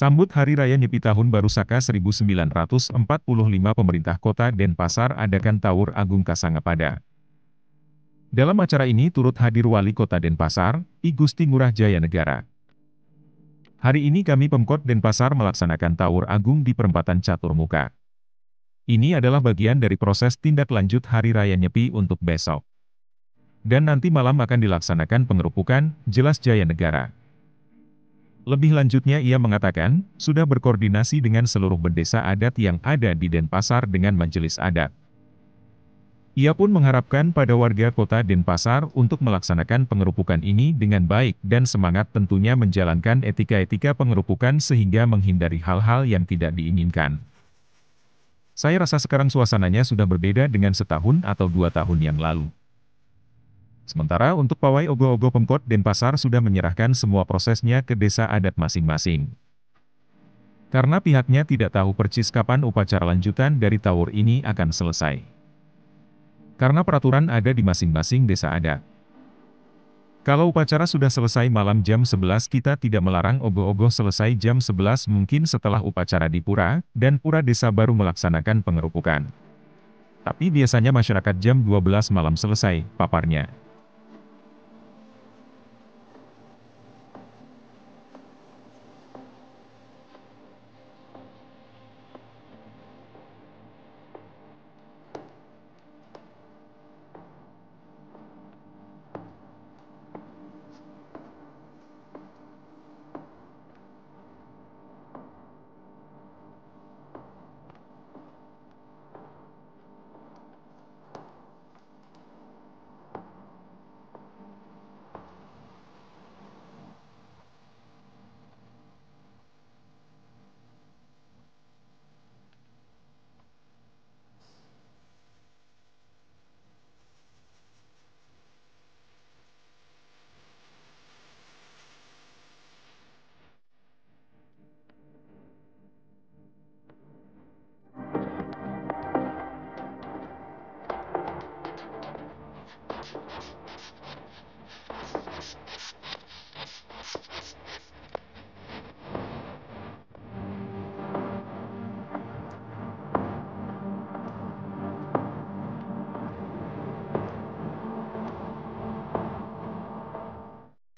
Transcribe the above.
Sambut Hari Raya Nyepi Tahun Baru Saka 1945 Pemerintah Kota Denpasar adakan Taur Agung Kasangapada. Dalam acara ini turut hadir Wali Kota Denpasar, I Gusti Ngurah Jaya Negara. Hari ini kami Pemkot Denpasar melaksanakan Taur Agung di perempatan Catur Muka. Ini adalah bagian dari proses tindak lanjut Hari Raya Nyepi untuk besok. Dan nanti malam akan dilaksanakan pengerupukan, jelas Jaya Negara. Lebih lanjutnya ia mengatakan, sudah berkoordinasi dengan seluruh bendesa adat yang ada di Denpasar dengan majelis adat. Ia pun mengharapkan pada warga kota Denpasar untuk melaksanakan pengerupukan ini dengan baik dan semangat tentunya menjalankan etika-etika pengerupukan sehingga menghindari hal-hal yang tidak diinginkan. Saya rasa sekarang suasananya sudah berbeda dengan setahun atau dua tahun yang lalu. Sementara untuk pawai ogo-ogo Pemkot Denpasar sudah menyerahkan semua prosesnya ke desa adat masing-masing. Karena pihaknya tidak tahu percis kapan upacara lanjutan dari tawur ini akan selesai. Karena peraturan ada di masing-masing desa adat. Kalau upacara sudah selesai malam jam 11 kita tidak melarang ogo-ogo selesai jam 11 mungkin setelah upacara di pura, dan pura desa baru melaksanakan pengerupukan. Tapi biasanya masyarakat jam 12 malam selesai, paparnya.